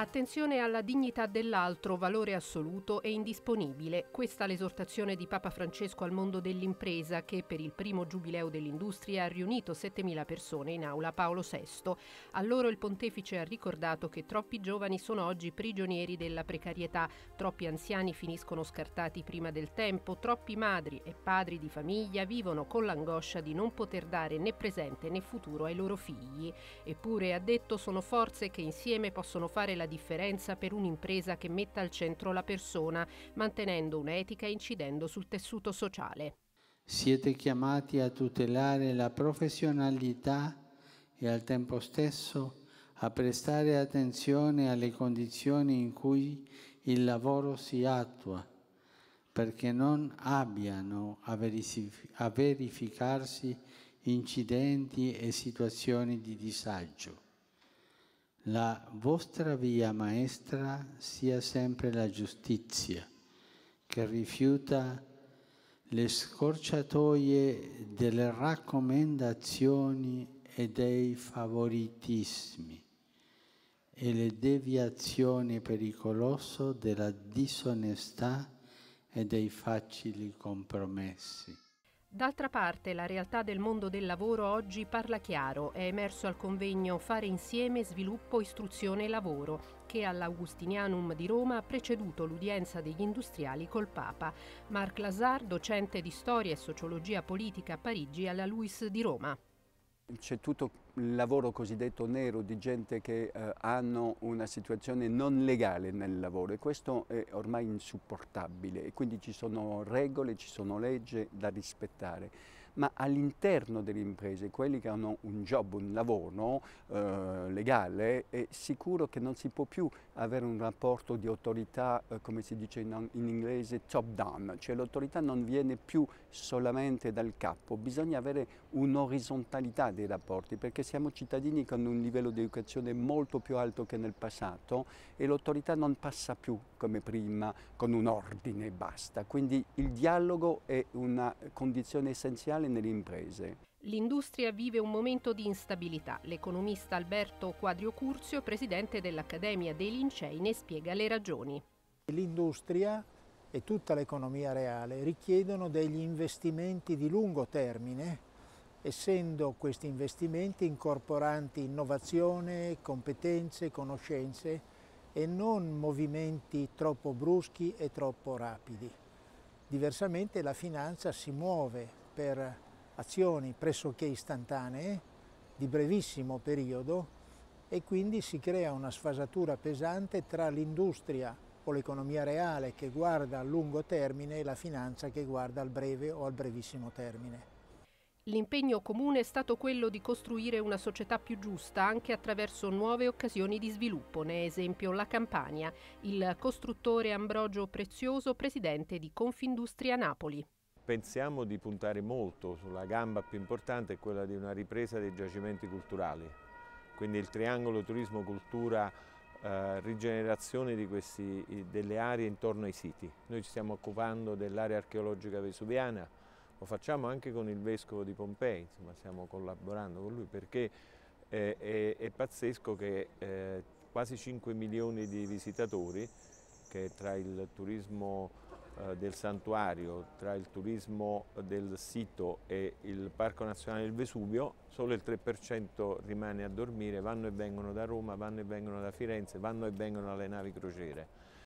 Attenzione alla dignità dell'altro, valore assoluto e indisponibile. Questa l'esortazione di Papa Francesco al mondo dell'impresa che per il primo giubileo dell'industria ha riunito 7.000 persone in aula Paolo VI. A loro il pontefice ha ricordato che troppi giovani sono oggi prigionieri della precarietà, troppi anziani finiscono scartati prima del tempo, troppi madri e padri di famiglia vivono con l'angoscia di non poter dare né presente né futuro ai loro figli. Eppure, ha detto, sono forze che insieme possono fare la differenza per un'impresa che metta al centro la persona, mantenendo un'etica e incidendo sul tessuto sociale. Siete chiamati a tutelare la professionalità e al tempo stesso a prestare attenzione alle condizioni in cui il lavoro si attua, perché non abbiano a, verific a verificarsi incidenti e situazioni di disagio. La vostra via maestra sia sempre la giustizia, che rifiuta le scorciatoie delle raccomandazioni e dei favoritismi e le deviazioni pericolose della disonestà e dei facili compromessi. D'altra parte la realtà del mondo del lavoro oggi parla chiaro, è emerso al convegno Fare insieme sviluppo, istruzione e lavoro, che all'Augustinianum di Roma ha preceduto l'udienza degli industriali col Papa. Marc Lazar, docente di storia e sociologia politica a Parigi alla Luis di Roma c'è tutto il lavoro cosiddetto nero di gente che eh, hanno una situazione non legale nel lavoro e questo è ormai insopportabile e quindi ci sono regole, ci sono leggi da rispettare ma all'interno delle imprese, quelli che hanno un job, un lavoro eh, legale, è sicuro che non si può più avere un rapporto di autorità, eh, come si dice in, in inglese, top down, cioè l'autorità non viene più solamente dal capo, bisogna avere un'orizzontalità dei rapporti, perché siamo cittadini con un livello di educazione molto più alto che nel passato e l'autorità non passa più come prima con un ordine e basta. Quindi il dialogo è una condizione essenziale generale nelle imprese. L'industria vive un momento di instabilità. L'economista Alberto Quadrio Curzio, presidente dell'Accademia dei Lincei, ne spiega le ragioni. L'industria e tutta l'economia reale richiedono degli investimenti di lungo termine, essendo questi investimenti incorporanti innovazione, competenze, conoscenze e non movimenti troppo bruschi e troppo rapidi. Diversamente la finanza si muove per azioni pressoché istantanee di brevissimo periodo e quindi si crea una sfasatura pesante tra l'industria o l'economia reale che guarda a lungo termine e la finanza che guarda al breve o al brevissimo termine. L'impegno comune è stato quello di costruire una società più giusta anche attraverso nuove occasioni di sviluppo, ne è esempio la Campania, il costruttore Ambrogio Prezioso, presidente di Confindustria Napoli pensiamo di puntare molto sulla gamba più importante, quella di una ripresa dei giacimenti culturali, quindi il triangolo turismo-cultura eh, rigenerazione questi, delle aree intorno ai siti. Noi ci stiamo occupando dell'area archeologica vesuviana, lo facciamo anche con il Vescovo di Pompei, insomma, stiamo collaborando con lui perché è, è, è pazzesco che eh, quasi 5 milioni di visitatori, che tra il turismo eh, del santuario tra il turismo del sito e il Parco Nazionale del Vesuvio, solo il 3% rimane a dormire, vanno e vengono da Roma, vanno e vengono da Firenze, vanno e vengono alle navi crociere.